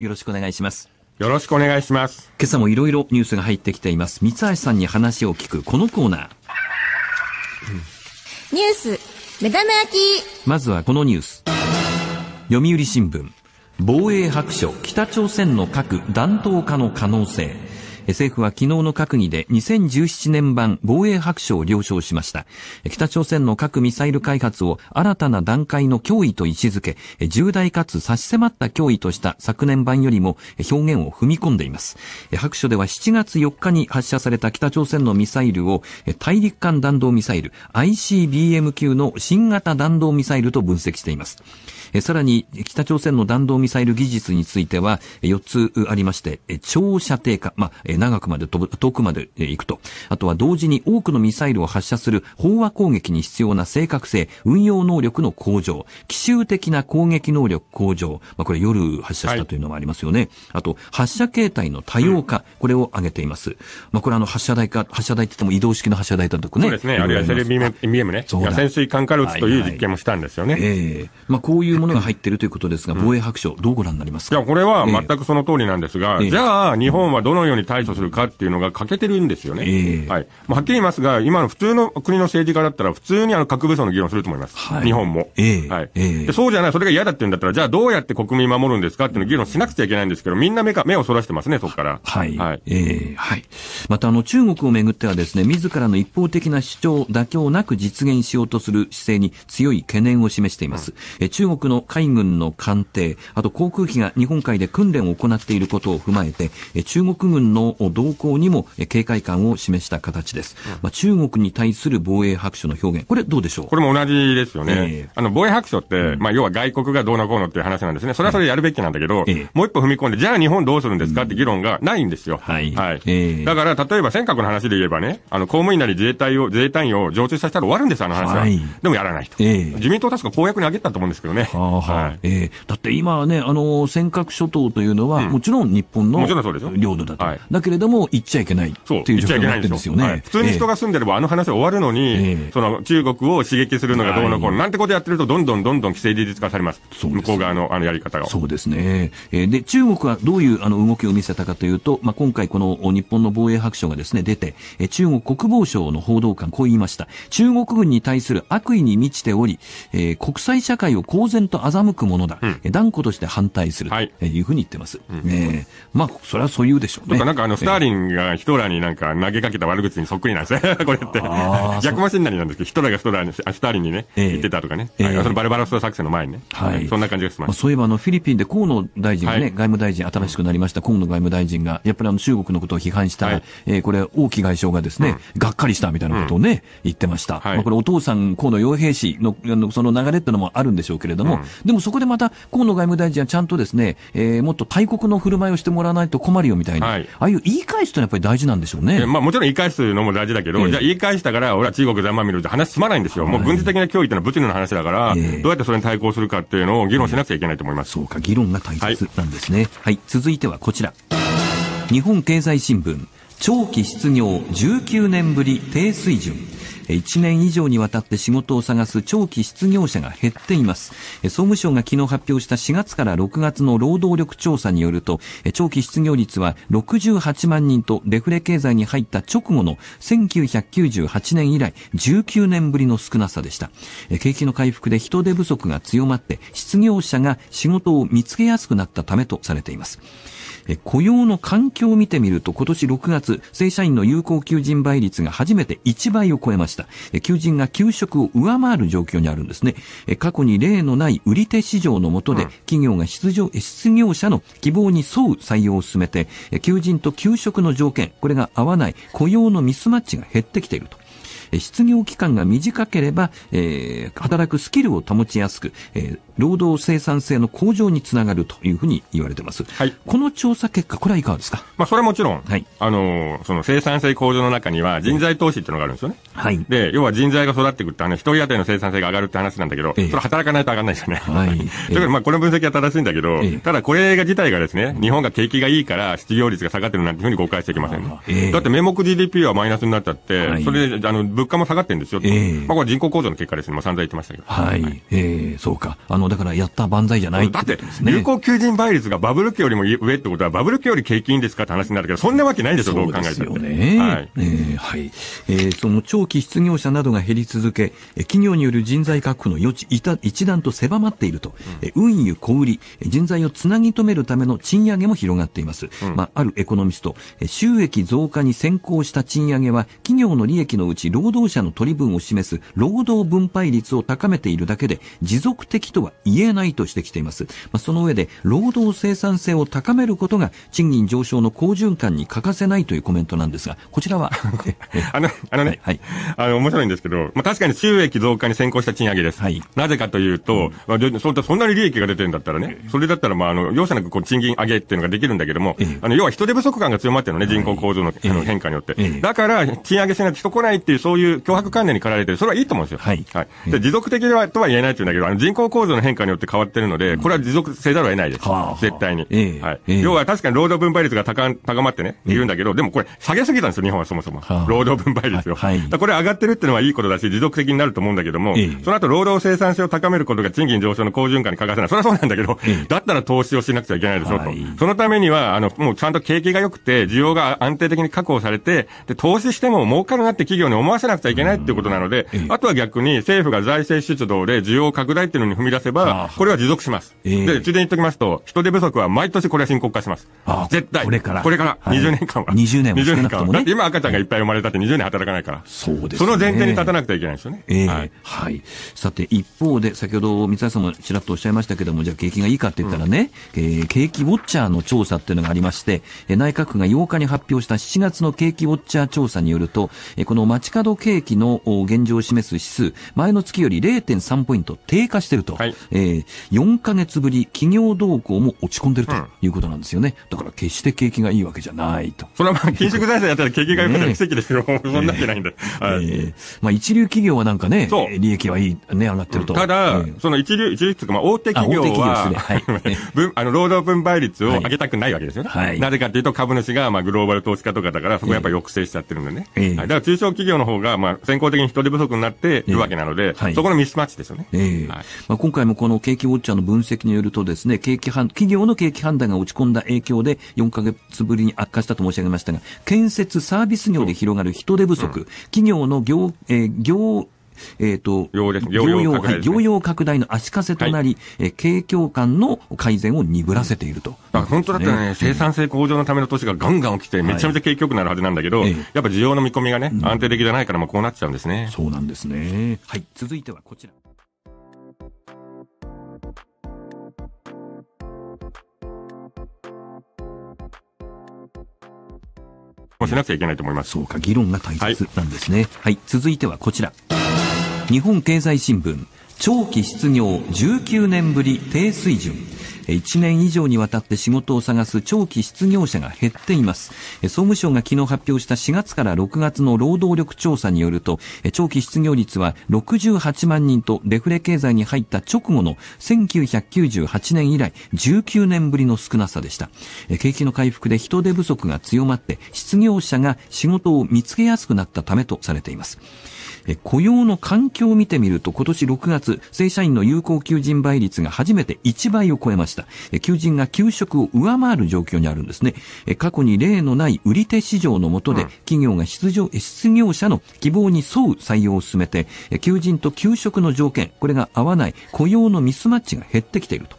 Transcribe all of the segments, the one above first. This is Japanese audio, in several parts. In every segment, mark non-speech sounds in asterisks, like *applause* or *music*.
よろしくお願いします。よろしくお願いします。今朝もいろいろニュースが入ってきています。三橋さんに話を聞くこのコーナー。ニュース、目玉焼き。まずはこのニュース。読売新聞。防衛白書、北朝鮮の核弾頭化の可能性。政府は昨日の閣議で2017年版防衛白書を了承しました。北朝鮮の核ミサイル開発を新たな段階の脅威と位置づけ、重大かつ差し迫った脅威とした昨年版よりも表現を踏み込んでいます。白書では7月4日に発射された北朝鮮のミサイルを大陸間弾道ミサイル ICBM 級の新型弾道ミサイルと分析しています。さらに北朝鮮の弾道ミサイル技術については4つありまして、長射程化、まあ、長くまで飛ぶ、遠くまで行くと。あとは同時に多くのミサイルを発射する飽和攻撃に必要な正確性、運用能力の向上、奇襲的な攻撃能力向上。まあ、これ夜発射したというのもありますよね。はい、あと、発射形態の多様化、これを挙げています。まあ、これあの、発射台か、発射台って言っても移動式の発射台だとかね。そうですね。あるいは SLBM ね。そう潜水艦から撃つという実験もしたんですよね。はいはい、ええー、まあ、こういうものが入っているということですが、防衛白書、どうご覧になりますか、うん、いや、これは全くその通りなんですが、えー、じゃあ、日本はどのように対とするかっていうのが欠けてるんですよね。はい。まあ、はっきり言いますが、今の普通の国の政治家だったら、普通にあの核武装の議論すると思います。はい、日本も。えー、はい、えで。そうじゃない、それが嫌だって言うんだったら、じゃあどうやって国民守るんですかっていうの議論しなくちゃいけないんですけど、みんな目か目をそらしてますね、そこから。はい。はい。えはい。また、あの、中国をめぐってはですね、自らの一方的な主張、妥協なく実現しようとする姿勢に強い懸念を示しています。え、ん、中国の海軍の艦艇、あと航空機が日本海で訓練を行っていることを踏まえて、中国軍の動向にも警戒感を示した形です。うん、まあ、中国に対する防衛白書の表現、これどうでしょうこれも同じですよね。えー、あの、防衛白書って、うん、まあ、要は外国がどうのこうのっていう話なんですね。それはそれやるべきなんだけど、えー、もう一歩踏み込んで、じゃあ日本どうするんですかって議論がないんですよ。はい。はい。えー、だから、例えば尖閣の話で言えばね、あの、公務員なり自衛隊を、自衛隊員を常駐させたら終わるんです、あの話は。はい、でもやらないと。えー、自民党確か公約に挙げたと思うんですけどね。ははい。えー、だって今はね、あの、尖閣諸島というのは、うん、もちろん日本の領土だと。はい、だけれども、行っちゃいけないっていう状況になってるんですよね。はい、普通に人が住んでれば、あの話は終わるのに、えー、その中国を刺激するのがどうのこうの、なんてことやってると、どんどんどんどん規制自実化されます。そ向こう側のあのやり方が。そうですね。えー、で、中国はどういうあの動きを見せたかというと、まあ、今回この日本の防衛白書がですね、出て、え中国国防省の報道官、こう言いました。中国軍に対する悪意に満ちており、えー、国際社会を公然と欺くものだ。うん、断固として反対するというふうに言ってます。はい、えー、まあ、それはそう言うでしょうね。なんかの、スターリンがヒトラーになんか投げかけた悪口にそっくりなんですね。*laughs* これって。逆マシンなりなんですけど、ヒトラーがヒトラーに、あスターリンにね、言ってたとかね。そのバルバラス作戦の前にね。はい。そんな感じがします。そういえば、あの、フィリピンで河野大臣がね、外務大臣、新しくなりました河野外務大臣が、やっぱりあの、中国のことを批判したえこれ、王毅外相がですね、がっかりしたみたいなことをね、言ってました。まあ、これ、お父さん、河野洋平氏の、その流れってのもあるんでしょうけれども、でもそこでまた、河野外務大臣はちゃんとですね、えもっと大国の振る舞いをしてもらわないと困るよみたいな、ああいうう言い返すとやっぱり大事なんでしょうね。まあもちろん言い返すのも大事だけど、えー、じゃあ言い返したから、俺は中国ざまみろって話すまないんですよ。もう軍事的な脅威ってのは物理の話だから、えー、どうやってそれに対抗するかっていうのを議論しなくちゃいけないと思います。そうか、議論が大切なんですね。はい、はい、続いてはこちら。日本経済新聞、長期失業19年ぶり低水準。1年以上にわたって仕事を探す長期失業者が減っています。総務省が昨日発表した4月から6月の労働力調査によると、長期失業率は68万人とデフレ経済に入った直後の1998年以来19年ぶりの少なさでした。景気の回復で人手不足が強まって失業者が仕事を見つけやすくなったためとされています。雇用の環境を見てみると、今年6月、正社員の有効求人倍率が初めて1倍を超えました。求人が給食を上回る状況にあるんですね。過去に例のない売り手市場の下で、企業が失業者の希望に沿う採用を進めて、求人と給食の条件、これが合わない雇用のミスマッチが減ってきていると。失業期間が短ければ、えー、働くスキルを保ちやすく、えー、労働生産性の向上につながるというふうに言われてます。はい、この調査結果、これはいかがですかまあ、それはもちろん、はい、あのー、その生産性向上の中には人材投資っていうのがあるんですよね。はい。で、要は人材が育ってくると、あの、一人当たりの生産性が上がるって話なんだけど、えー、それ働かないと上がらないですよね。はい。*laughs* うか、まあ、この分析は正しいんだけど、えー、ただこれが自体がですね、日本が景気がいいから失業率が下がってるなんていうふうに誤解していけませんね。だって名目 GDP はマイナスになっちゃって、はい、それで、あの、物価も下がってるんですよ、えー、まあ、これ人口向上の結果ですね、まあ、散々言ってましたけど、はい、はい、えー、そうか、あのだからやった万歳じゃないだって、有効求人倍率がバブル期よりも上ってことは、バブル期より景気いいんですかって話になるけど、そんなわけないでしょ、どう考えても、ね、はい、えー、はいえー、その長期失業者などが減り続け、企業による人材確保の余地一段と狭まっていると、うん、運輸、小売、人材をつなぎ止めるための賃上げも広がっています。うん、まあ、あるエコノミスト、収益増加に先行した賃上げは、企業の利益のうち労労働者の取り分を示す労働分配率を高めているだけで持続的とは言えないとしてきています。まあ、その上で、労働生産性を高めることが賃金上昇の好循環に欠かせないというコメントなんですが、こちらは *laughs* あの、あのね、はい、あの、面白いんですけど、まあ、確かに収益増加に先行した賃上げです。はい、なぜかというと、まあ、そそんなに利益が出てるんだったらね、それだったら、まあ、あの、容赦なくこう賃金上げっていうのができるんだけども、えあの、要は人手不足感が強まってるのね、人口構造の,、の変化によって。え、だから、賃上げしないと人来ないっていう、そういうそういう脅迫観念に駆られてる。それはいいと思うんですよ。はい。はい。で、持続的ではとは言えないというんだけど、あの人口構造の変化によって変わってるので、これは持続せざるを得ないです。絶対に。はい。要は確かに労働分配率が高高まってね、いるんだけど、でもこれ下げすぎたんですよ、日本はそもそも。労働分配率を。はい。これ上がってるっていうのはいいことだし、持続的になると思うんだけども、その後労働生産性を高めることが賃金上昇の好循環に欠かせない。それはそうなんだけど、だったら投資をしなくちゃいけないでしょ、と。そのためには、あの、もうちゃんと景気が良くて、需要が安定的に確保されて、で、投資しても儲かるなって企業に思わせなくちゃいけないっていうことなので、あとは逆に政府が財政出動で需要拡大っていうのに踏み出せば、これは持続します。で、ついでに言っておきますと、人手不足は毎年これは深刻化します。絶対。これから。これから。20年間は。20年は。20年間は。だって今赤ちゃんがいっぱい生まれたって20年働かないから。そうです。その前提に立たなくちゃいけないですよね。ええ。はい。さて、一方で、先ほど三橋さんもちらっとおっしゃいましたけども、じゃあ景気がいいかって言ったらね、景気ウォッチャーの調査っていうのがありまして、内閣府が8日に発表した7月の景気ウォッチャー調査によると、この街角景気の現状を示す指数、前の月より0.3ポイント低下してると。はい、えー、4ヶ月ぶり企業動向も落ち込んでるということなんですよね。うん、だから決して景気がいいわけじゃないと。それはまあ、緊縮財政やったら景気が良くなる奇跡ですよ。そんなわけないんで。はい、えー、まあ一流企業はなんかね、利益はいい、ね、上がってると。ただ、えー、その一流、一流というか、まあ大手企業は、あ、ねはい、*laughs* あの、労働分配率を上げたくないわけですよね。はい、なぜかというと株主が、まあグローバル投資家とかだから、そこやっぱ抑制しちゃってるんでね。えー、だから中小企業の方が、まあ、先行的に人手不足になっているわけなので、えーはい、そこのミスマッチですよね。えー、はい、まあ、今回もこの景気ウォッチャーの分析によるとですね、景気判、企業の景気判断が落ち込んだ影響で、4ヶ月ぶりに悪化したと申し上げましたが、建設サービス業で広がる人手不足、うん、企業の業、えー、業、えっ、ー、と、療養、はい、療養拡大の足かせとなり、はい、え景況感の改善を鈍らせていると、だから本当だったらね、生産性向上のための年資がガンガン起きて、めちゃめちゃ景気よくなるはずなんだけど、はい、やっぱ需要の見込みがね、安定的じゃないから、もうこうなっちゃうんですね、うん。そうなんですね。はい、続いてはこちら。もしなくちゃいけないと思います。そうか、議論が大切なんですね。はい、はい、続いてはこちら。日本経済新聞、長期失業19年ぶり低水準。1年以上にわたって仕事を探す長期失業者が減っています。総務省が昨日発表した4月から6月の労働力調査によると、長期失業率は68万人とデフレ経済に入った直後の1998年以来19年ぶりの少なさでした。景気の回復で人手不足が強まって失業者が仕事を見つけやすくなったためとされています。雇用の環境を見てみると、今年6月、正社員の有効求人倍率が初めて1倍を超えました。求人が給食を上回る状況にあるんですね。過去に例のない売り手市場の下で、企業が失業失業者の希望に沿う採用を進めて、求人と給食の条件、これが合わない雇用のミスマッチが減ってきていると。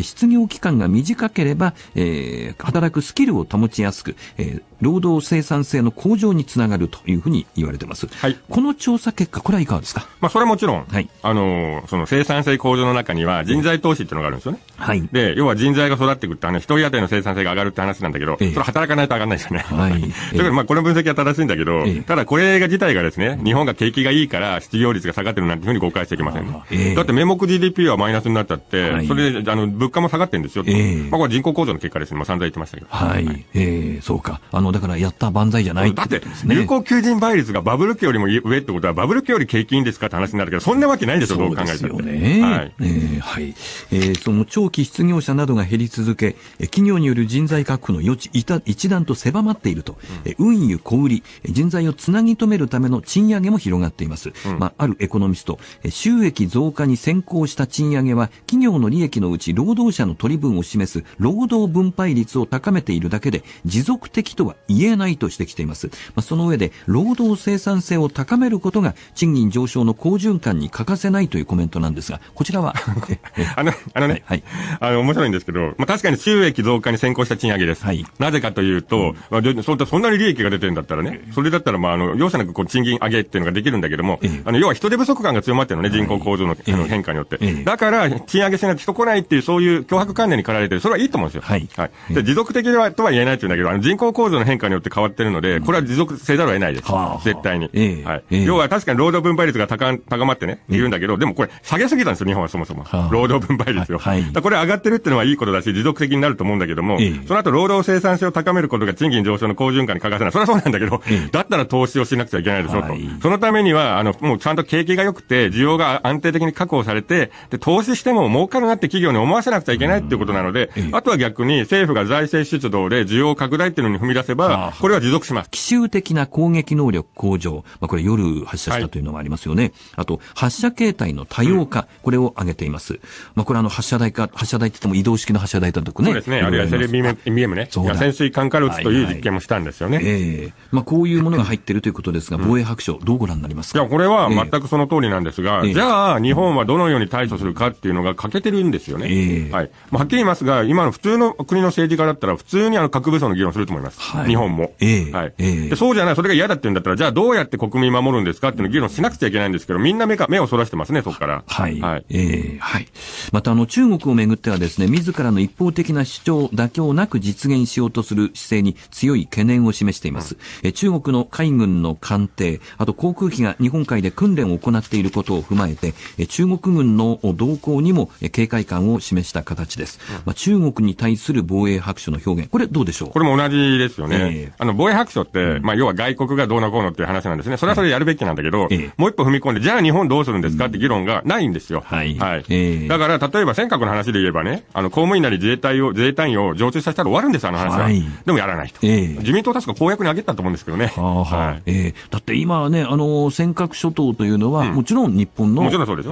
失業期間が短ければ、えー、働くスキルを保ちやすく、えー労働生産性の向上につながるというふうに言われてます。はい、この調査結果、これはいかがですかまあ、それはもちろん、はい、あの、その生産性向上の中には人材投資っていうのがあるんですよね。はい。で、要は人材が育ってくるって一人当たりの生産性が上がるって話なんだけど、えー、それ働かないと上がらないですよね。はい。え *laughs* ー、まあ、この分析は正しいんだけど、えー、ただこれが自体がですね、日本が景気がいいから失業率が下がってるなんていうふうに誤解していけません、ね。だって名目 GDP はマイナスになっちゃって、はい、それで、あの、物価も下がってるんですよ。まあ、これ人口向上の結果ですね。まあ、散々言ってましたけど。はい。はい、ええー、そうか。あの、だからやった万歳じゃない、ね、だって、有効求人倍率がバブル期よりも上ってことは、バブル期より景気いいんですかって話になるけど、そんなわけないでしょ、どう考えても。ね。はい。えー、はい。えその長期失業者などが減り続け、企業による人材確保の余地一段と狭まっていると、うん、運輸小売り、人材をつなぎ止めるための賃上げも広がっています。うん、まあ、あるエコノミスト、収益増加に先行した賃上げは、企業の利益のうち労働者の取り分を示す労働分配率を高めているだけで、持続的とは言えないとしてきています。まあ、その上で、労働生産性を高めることが賃金上昇の好循環に欠かせないというコメントなんですが、こちらは *laughs* あの、あのね、はい、あの、面白いんですけど、まあ、確かに収益増加に先行した賃上げです。はい、なぜかというと、まあ、そそんなに利益が出てるんだったらね、それだったら、まあ、あの、容赦なくこう賃金上げっていうのができるんだけども、あの、要は人手不足感が強まってるのね、人口構造の,、の変化によって。だから、賃上げしないと人来ないっていう、そういう脅迫観念に駆られてる。それはいいと思うんですよ。はい。はい。で、持続的はとは言えないって言うんだけど、あの、人口構造の変化によって変わってるので、これは持続せざるを得ないです。絶対に。はい。要は確かに労働分配率が高高まってね、いるんだけど、でもこれ下げすぎたんですよ、日本はそもそも。労働分配率を。これ上がってるってのはいいことだし、持続的になると思うんだけども、その後労働生産性を高めることが賃金上昇の好循環に欠かせない。それはそうなんだけど、だったら投資をしなくちゃいけないでしょ、と。そのためには、あの、もうちゃんと景気が良くて、需要が安定的に確保されて、で、投資しても儲かるなって企業に思わせなくちゃいけないっていうことなので、あとは逆に政府が財政出動で需要拡大っていうのに踏み出せせば、これは持続します。奇襲的な攻撃能力向上。まあ、これ夜発射したというのもありますよね。はい、あと、発射形態の多様化。うん、これを挙げています。まあ、これあの、発射台か、発射台って言っても移動式の発射台だとかね。そうですね。あるいはセレビ BM ね。そう潜水艦から撃つという実験もしたんですよね。はいはい、ええー、まあ、こういうものが入っているということですが、防衛白書、どうご覧になりますかいや、これは全くその通りなんですが、えー、じゃあ、日本はどのように対処するかっていうのが欠けてるんですよね。えー、はい。まあ、はっきり言いますが、今の普通の国の政治家だったら、普通にあの、核武装の議論すると思います。はい日本も、えーはいえー、で。そうじゃない、それが嫌だって言うんだったら、じゃあどうやって国民守るんですかっていうの議論しなくちゃいけないんですけど、みんな目か目をそらしてますね、そこから。はい。はい。えー、はい。また、あの、中国をめぐってはですね、自らの一方的な主張、妥協なく実現しようとする姿勢に強い懸念を示しています。うん、中国の海軍の艦艇、あと航空機が日本海で訓練を行っていることを踏まえて、中国軍の動向にも警戒感を示した形です。うん、まあ、中国に対する防衛白書の表現、これどうでしょうこれも同じですよね。ね、あの、防衛白書って、まあ、要は外国がどうのこうのっていう話なんですね。それはそれやるべきなんだけど、もう一歩踏み込んで、じゃあ日本どうするんですかって議論がないんですよ。はい。はい。だから、例えば尖閣の話で言えばね、あの、公務員なり自衛隊を、自衛隊員を常駐させたら終わるんです、あの話は。はい、でもやらないと。自民党確か公約に挙げたと思うんですけどね。はい。ええだって今ね、あの、尖閣諸島というのは、もちろん日本の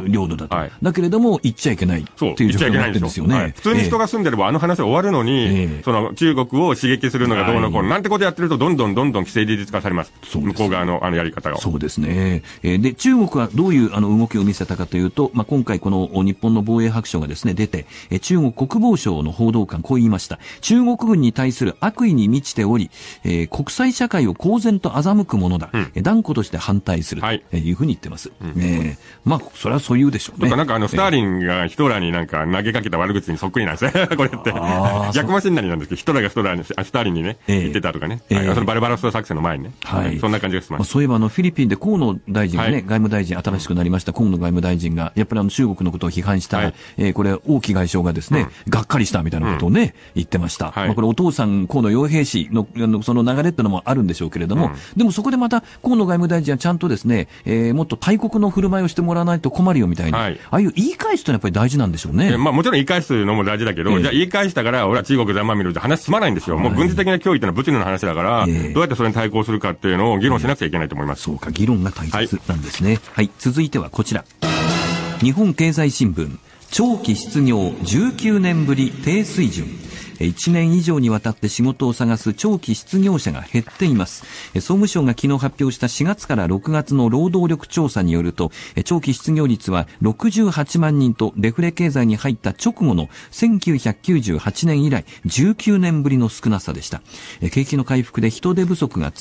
領土だと。だけれども、行っちゃいけないっていう状況になってるんですよね。普通に人が住んでればあの話は終わるのに、その中国を刺激するのがどうのこうのなんてことやってると、どんどんどんどん規制で実化されます。向こう側のあのやり方が。そうですね。えー、で、中国はどういうあの動きを見せたかというと、まあ、今回この日本の防衛白書がですね、出て、えー、中国国防省の報道官、こう言いました。中国軍に対する悪意に満ちており、えー、国際社会を公然と欺くものだ。うん、断固として反対する。はい。いうふうに言ってます。ええー、まあ、それはそういうでしょうね。なんかあの、スターリンがヒトラーになんか投げかけた悪口にそっくりなんですね。*laughs* これって。逆もしになりなんですけど、ヒトラーがスターリンにね、え言っててたとかね、えーはい、そのバルバラス作戦の前にね、はい、そんな感じがす、まあ、そういえばあのフィリピンで河野大臣がね、はい、外務大臣、新しくなりました河野外務大臣が、やっぱりあの中国のことを批判した、はい、えー、これ、王毅外相がですね、うん、がっかりしたみたいなことをね、うん、言ってました、まあ、これ、お父さん、河野洋平氏のその流れっていうのもあるんでしょうけれども、うん、でもそこでまた河野外務大臣はちゃんとですね、えー、もっと大国の振る舞いをしてもらわないと困るよみたいな、ああいう言い返すというのはやっぱり大事なんでしょうね。えー、まあ、もちろん言い返すのも大事だけど、えー、じゃあ言い返したから、俺は中国ざまみろって話すまないんですよ。もう軍事的な脅威というのはの話だから、えー、どうやってそれに対抗するかっていうのを議論しなくちゃいけないと思います。そうか、議論が大切なんですね。はい、はい、続いてはこちら。日本経済新聞、長期失業19年ぶり低水準。1年以上にわたって仕事を探す長期失業者が減っています。総務省が昨日発表した4月から6月の労働力調査によると、長期失業率は68万人とデフレ経済に入った直後の1998年以来19年ぶりの少なさでした。景気の回復で人手不足が